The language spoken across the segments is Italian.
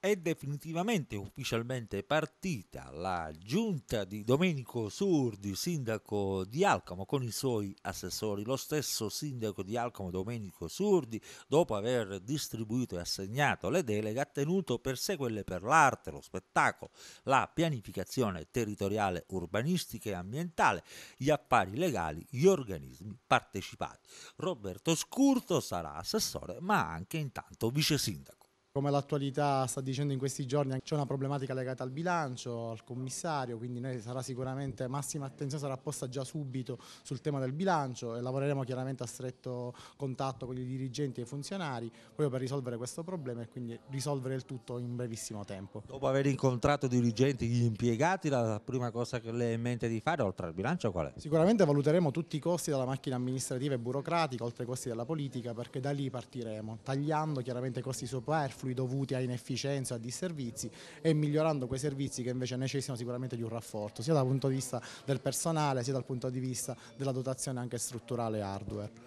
È definitivamente e ufficialmente partita la giunta di Domenico Surdi, sindaco di Alcamo, con i suoi assessori. Lo stesso sindaco di Alcamo, Domenico Surdi, dopo aver distribuito e assegnato le deleghe, ha tenuto per sé quelle per l'arte, lo spettacolo, la pianificazione territoriale urbanistica e ambientale, gli affari legali, gli organismi partecipati. Roberto Scurto sarà assessore, ma anche intanto vice sindaco. Come l'attualità sta dicendo in questi giorni c'è una problematica legata al bilancio, al commissario, quindi noi sarà sicuramente massima attenzione sarà posta già subito sul tema del bilancio e lavoreremo chiaramente a stretto contatto con i dirigenti e i funzionari proprio per risolvere questo problema e quindi risolvere il tutto in brevissimo tempo. Dopo aver incontrato i dirigenti, e gli impiegati, la prima cosa che lei ha in mente di fare oltre al bilancio qual è? Sicuramente valuteremo tutti i costi della macchina amministrativa e burocratica, oltre ai costi della politica, perché da lì partiremo, tagliando chiaramente i costi superflui superflui dovuti a inefficienza, a disservizi e migliorando quei servizi che invece necessitano sicuramente di un rafforzo, sia dal punto di vista del personale, sia dal punto di vista della dotazione anche strutturale hardware.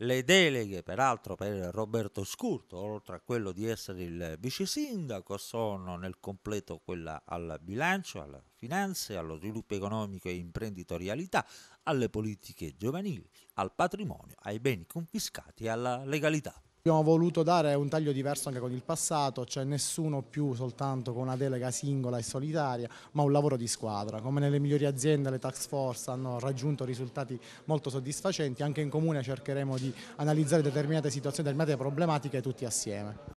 Le deleghe, peraltro, per Roberto Scurto, oltre a quello di essere il vice sindaco, sono nel completo quella al bilancio, alle finanze, allo sviluppo economico e imprenditorialità, alle politiche giovanili, al patrimonio, ai beni confiscati e alla legalità. Abbiamo voluto dare un taglio diverso anche con il passato, cioè nessuno più soltanto con una delega singola e solitaria, ma un lavoro di squadra. Come nelle migliori aziende le tax force hanno raggiunto risultati molto soddisfacenti, anche in comune cercheremo di analizzare determinate situazioni, determinate problematiche tutti assieme.